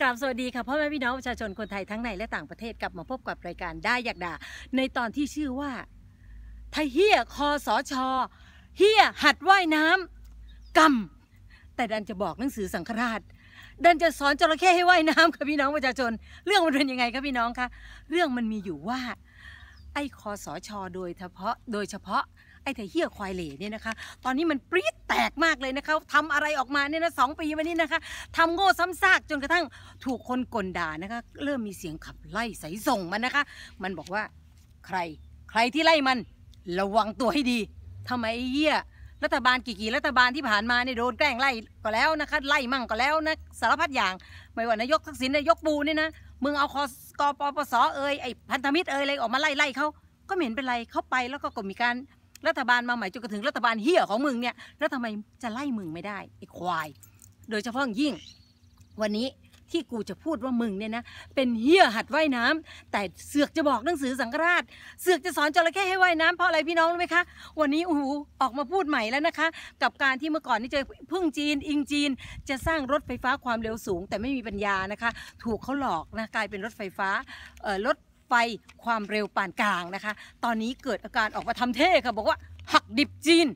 กราบสวัสดีค่ะพ่อแม่พี่น้องประชาชนคนไทยทั้งในและต่างประเทศกลับมาพบกับรายการได้อยากด่า ในตอนที่ชื่อว่า ไทเฮียคอสอชอเฮียหัดว่ายน้ำกำแต่ดันจะบอกหนังสือสังฆราช ดันจะสอนจระเข้ให้ว่ายน้ำค่ะพี่น้องประชาชนเรื่องมันเป็นยังไงคะพี่น้องคะเรื่องมันมีอยู่ว่า ไอ้คอสอชอโดยเฉพาะโดยเฉพาะไอ้ไถเฮี้ยควายเหล่เนี่ยนะคะ ตอนนี้มันปรี๊ดแตกมากเลยนะคะทำอะไรออกมาเนี่ยนะสองปีมานี้นะคะทำโง่ซ้ำซากจนกระทั่งถูกคนกลด่านะคะ เริ่มมีเสียงขับไล่ใส่ส่งมันนะคะ มันบอกว่า ใครใครที่ไล่มัน ระวังตัวให้ดี ทำไมไอ้เหี้ยรัฐบาลกี่กี่รัฐบาลที่ผ่านมาเนี่ยโดนแกล้งไล่ก็แล้วนะคะไล่มั่งก็แล้วนะสารพัดอย่างไม่ว่านายกทักษิณนายกปูเนี่ยนะ มึงเอาคอกปปสเอ่ยไอพันธมิตรเอ่ยอะไรออกมาไล่ไล่เขาก็ไม่เห็นเป็นไรเขาไปแล้วก็กมีการรัฐบาลมาใหม่จนกระทั่งรัฐบาลเฮี้ยของมึงเนี่ยแล้วทำไมจะไล่มึงไม่ได้ไอ้ควาย โดยเฉพาะยิ่งวันนี้ที่กูจะพูดว่ามึงเนี่ยนะเป็นเฮี้ยหัดว่ายน้ำ แต่เสือกจะบอกหนังสือสังกราช เสือกจะสอนจระเข้ให้ว่ายน้ำเพราะอะไรพี่น้องรู้ไหมคะวันนี้โอ้โหออกมาพูดใหม่แล้วนะคะกับการที่เมื่อก่อนนี่เจอพึ่งจีน อิงจีนจะสร้างรถไฟฟ้าความเร็วสูงแต่ไม่มีปัญญานะคะถูกเขาหลอกนะกลายเป็นรถไฟฟ้ารถไฟความเร็วปานกลางนะคะ ตอนนี้เกิดอาการออกมาทำเท่ค่ะบอกว่าหักดิบจีน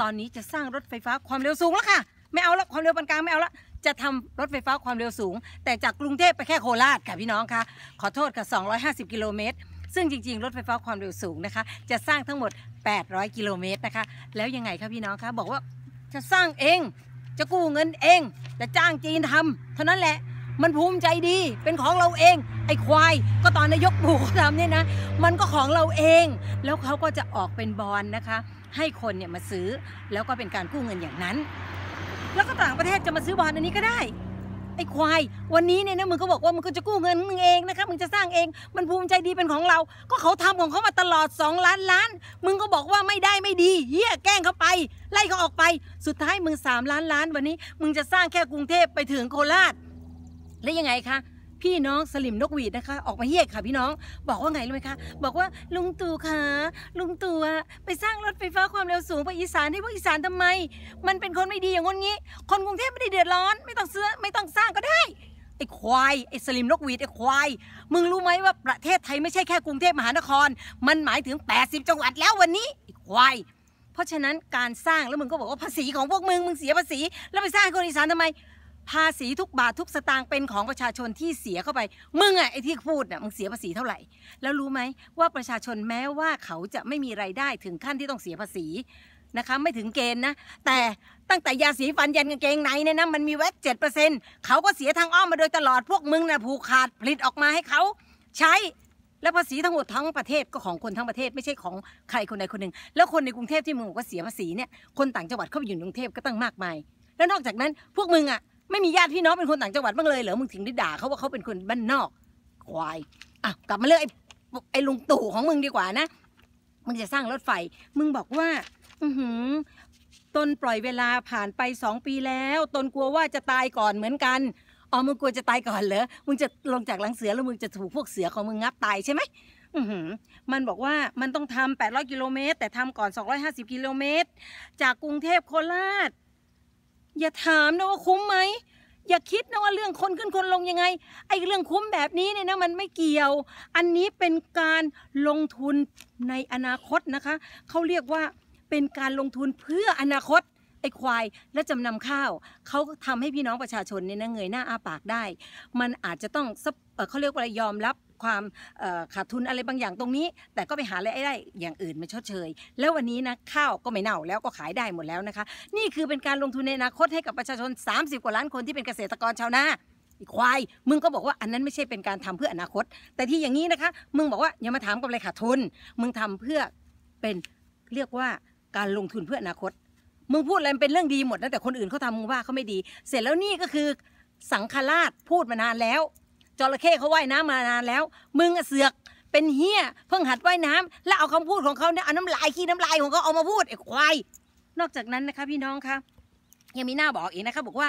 ตอนนี้จะสร้างรถไฟฟ้าความเร็วสูงแล้วค่ะ ไม่เอาละความเร็วปานกลางไม่เอาละจะทำรถไฟฟ้าความเร็วสูงแต่จากกรุงเทพไปแค่โคราชค่ะพี่น้องคะ ขอโทษค่ะ250 กิโลเมตรซึ่งจริงๆรถไฟฟ้าความเร็วสูงนะคะ จะสร้างทั้งหมด 800 กิโลเมตรนะคะ แล้วยังไงคะพี่น้องคะบอกว่าจะสร้างเอง จะกู้เงินเองจะจ้างจีนทำ เท่านั้นแหละมันภูมิใจดี เป็นของเราเอง ไอ้ควายก็ตอนนายกปู่เขาทำเนี่ยนะ มันก็ของเราเอง แล้วเขาก็จะออกเป็นบอลนะคะ ให้คนเนี่ยมาซื้อ แล้วก็เป็นการกู้เงินอย่างนั้น แล้วก็ต่างประเทศจะมาซื้อบอลอันนี้ก็ได้ ไอ้ควาย วันนี้เนี่ยนะมึงก็บอกว่ามึงก็จะกู้เงินมึงเองนะคะมึงจะสร้างเอง มันภูมิใจดีเป็นของเรา ก็เขาทำของเขามาตลอด 2 ล้านล้าน มึงก็บอกว่าไม่ได้ไม่ดีเฮียแกล้งเขาไป ไล่เขาออกไป สุดท้ายมึง3ล้านล้านวันนี้ มึงจะสร้างแค่กรุงเทพไปถึงโคราชและยังไงคะพี่น้องสลิมนกหวีดนะคะ ออกมาเฮียกค่ะพี่น้อง บอกว่าไงรู้ไหมคะบอกว่าลุงตู่ค่ะลุงตู่ไปสร้างรถไฟฟ้าความเร็วสูงไปอีสานให้พวกอีสานทำไม มันเป็นคนไม่ดีอย่างงี้คนกรุงเทพไม่ได้เดือดร้อนไม่ต้องซื้อไม่ต้องสร้างก็ได้ไอ้ควายไอ้สลิมนกหวีดไอ้ควายมึงรู้ไหมว่าประเทศไทยไม่ใช่แค่กรุงเทพมหานคร มันหมายถึง 80จังหวัดแล้ววันนี้ไอ้ควายเพราะฉะนั้นการสร้างแล้วมึงก็บอกว่าภาษีของพวกมึงมึงเสียภาษีแล้วไปสร้างคนอีสานทำไมภาษีทุกบาท ทุกสตางค์เป็นของประชาชนที่เสียเข้าไป มึงอะไอที่พูดเนี่ยมึงเสียภาษีเท่าไหร่ แล้วรู้ไหมว่าประชาชนแม้ว่าเขาจะไม่มีไรายได้ถึงขั้นที่ต้องเสียภาษีนะคะไม่ถึงเกณฑ์นะแต่ตั้งแต่ยาสีฟันยันกางเกงในเนี่ยนะมันมีแวตเจ็ดเปอร์เซ็นต์เขาก็เสียทางอ้อมมาโดยตลอดพวกมึงนะ่ะผูกขาดผลิตออกมาให้เขา ใช้แล้วภาษีทั้งหมดทั้งประเทศก็ของคนทั้งประเทศ ไม่ใช่ของใครคนใดคนหนึ่งแล้วคนในกรุงเทพที่มึงบอกว่าเสียภาษีเนี่ยคนต่างจังหวัดเข้าไปอยู่ในกรุงเทพก็ตั้งมากมาย แล้วนอกจากนั้นพวกมึงอ่ะไม่มีญาติพี่น้องเป็นคนต่างจังหวัดบ้างเลย เหรอ มึงถึงได้ด่าเขาว่าเขาเป็นคนบ้านนอกควายอ่ะกลับมาเลือกไอ้ไอ้ลุงตู่ของมึงดีกว่านะ มึงจะสร้างรถไฟ มึงบอกว่า อือหือ ตนปล่อยเวลาผ่านไปสองปีแล้ว ตนกลัวว่าจะตายก่อนเหมือนกัน อ๋อ มึงกลัวจะตายก่อนเหรอ มึงจะลงจากหลังเสือแล้วมึงจะถูกพวกเสือของมึงงับตายใช่ไหมมันบอกว่ามันต้องทำ800กิโลเมตรแต่ทำก่อน250กิโลเมตร จากกรุงเทพโคราชอย่าถามนะว่าคุ้มไหม อย่าคิดนะว่าเรื่องคนขึ้นคนลงยังไงไอ้เรื่องคุ้มแบบนี้เนี่ยนะมันไม่เกี่ยว อันนี้เป็นการลงทุนในอนาคตนะคะ เขาเรียกว่าเป็นการลงทุนเพื่ออนาคตไอ้ควายและจำนำข้าวเขาทำให้พี่น้องประชาชนเนี่ยนะเงยหน้าอาปากได้ มันอาจจะต้องเขาเรียกว่ายอมรับความขาดทุนอะไรบางอย่างตรงนี้ แต่ก็ไปหารายได้อย่างอื่นมาชดเชย แล้ววันนี้นะข้าวก็ไม่เน่าแล้วก็ขายได้หมดแล้วนะคะ นี่คือเป็นการลงทุนในอนาคตให้กับประชาชน 30 กว่าล้านคนที่เป็นเกษตรกรชาวนาควาย มึงก็บอกว่าอันนั้นไม่ใช่เป็นการทำเพื่ออนาคต แต่ที่อย่างนี้นะคะ มึงบอกว่าอย่ามาถามกับเลยขาดทุน มึงทำเพื่อเป็นเรียกว่าการลงทุนเพื่ออนาคต มึงพูดอะไรเป็นเรื่องดีหมดนะแต่คนอื่นเขาทำมึงว่าเขาไม่ดี เสร็จแล้วนี่ก็คือสังฆราชพูดมานานแล้วจระเข้เขาว่ายน้ำมานานแล้วมึงเสือกเป็นเฮียเพิ่งหัดว่ายน้ำ แล้วเอาคำพูดของเขาเนี่ยเอาน้ำลายขี้น้ำลายของเขาเอามาพูดไอ้ควายนอกจากนั้นนะคะพี่น้องคะยังมีหน้าบอกอีกนะคะบอกว่า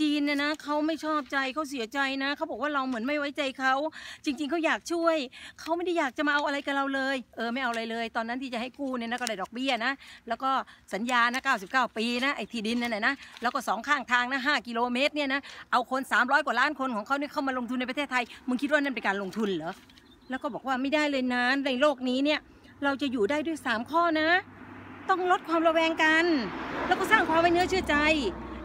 จีนเนี่ยนะเขาไม่ชอบใจเขาเสียใจนะเขาบอกว่าเราเหมือนไม่ไว้ใจเขาจริง ๆเขาอยากช่วยเขาไม่ได้อยากจะมาเอาอะไรกับเราเลย เออไม่เอาอะไรเลย ตอนนั้นที่จะให้กู้เนี่ยนะก็ได้ดอกเบี้ยนะแล้วก็สัญญานะ99 ปีนะไอ้ที่ดินนั่นแหละนะแล้วก็สองข้างทางนะ5กิโลเมตรเนี่ยนะเอาคน 300 กว่าล้านคนของเขาเนี่ยเข้ามาลงทุนในประเทศไทยมึงคิดว่านั่นเป็นการลงทุนเหรอแล้วก็บอกว่าไม่ได้เลยนะในโลกนี้เนี่ยเราจะอยู่ได้ด้วย 3 ข้อนะ ต้องลดความระแวงกัน แล้วก็สร้างความไว้เนื้อเชื่อใจ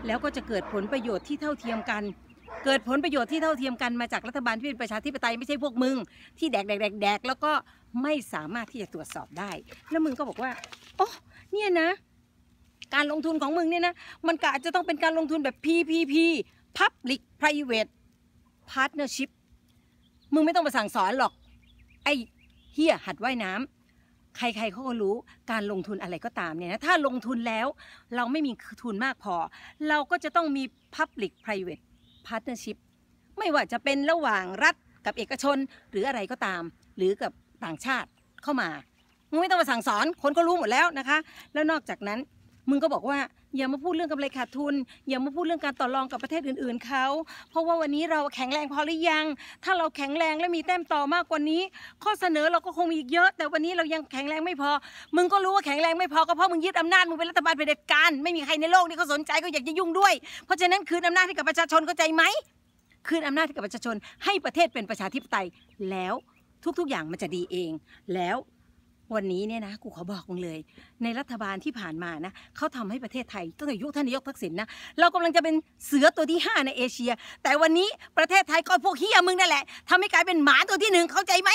แล้วก็จะเกิดผลประโยชน์ที่เท่าเทียมกัน เกิดผลประโยชน์ที่เท่าเทียมกันมาจากรัฐบาลที่เป็นประชาธิปไตยไม่ใช่พวกมึงที่แดกแดกแดกแดกแล้วก็ไม่สามารถที่จะตรวจสอบได้ แล้วมึงก็บอกว่าโอ้เนี่ยนะ การลงทุนของมึงเนี่ยนะมันกะจะต้องเป็นการลงทุนแบบ PPP Public Private Partnership มึงไม่ต้องมาสั่งสอนหรอก ไอ้เฮียหัดว่ายน้ำใครๆเขาก็รู้การลงทุนอะไรก็ตามเนี่ยนะ ถ้าลงทุนแล้วเราไม่มีทุนมากพอ เราก็จะต้องมี Public Private Partnership ไม่ว่าจะเป็นระหว่างรัฐกับเอกชนหรืออะไรก็ตาม หรือกับต่างชาติเข้ามามึงไม่ต้องมาสั่งสอน คนก็รู้หมดแล้วนะคะ แล้วนอกจากนั้นมึงก็บอกว่าอย่ามาพูดเรื่องกำไรขาดทุน อย่ามาพูดเรื่องการต่อรองกับประเทศอื่นๆ เขา เพราะว่าวันนี้เราแข็งแรงพอหรือยัง ถ้าเราแข็งแรงและมีแต้มต่อมากกว่านี้ ข้อเสนอเราก็คงมีอีกเยอะ แต่วันนี้เรายังแข็งแรงไม่พอมึงก็รู้ว่าแข็งแรงไม่พอก็เพราะมึงยึดอำนาจมึงเป็นรัฐบาลเผด็จการไม่มีใครในโลกนี้เขาสนใจเขาอยากจะยุ่งด้วย เพราะฉะนั้นคืนอำนาจให้กับประชาชนเข้าใจไหมคืนอำนาจให้กับประชาชนให้ประเทศเป็นประชาธิปไตยแล้วทุกๆอย่างมันจะดีเองแล้ววันนี้เนี่ยนะกูขอบอกมึงเลย ในรัฐบาลที่ผ่านมานะ เขาทำให้ประเทศไทยตั้งแต่ยุคท่านนายกทักษิณนะ เรากำลังจะเป็นเสือตัวที่ 5 ในเอเชีย แต่วันนี้ประเทศไทยก็พวกเฮียมึงนั่นแหละ ทำให้กลายเป็นหมาตัวที่หนึ่งเข้าใจไหม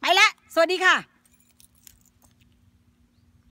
ไปละสวัสดีค่ะ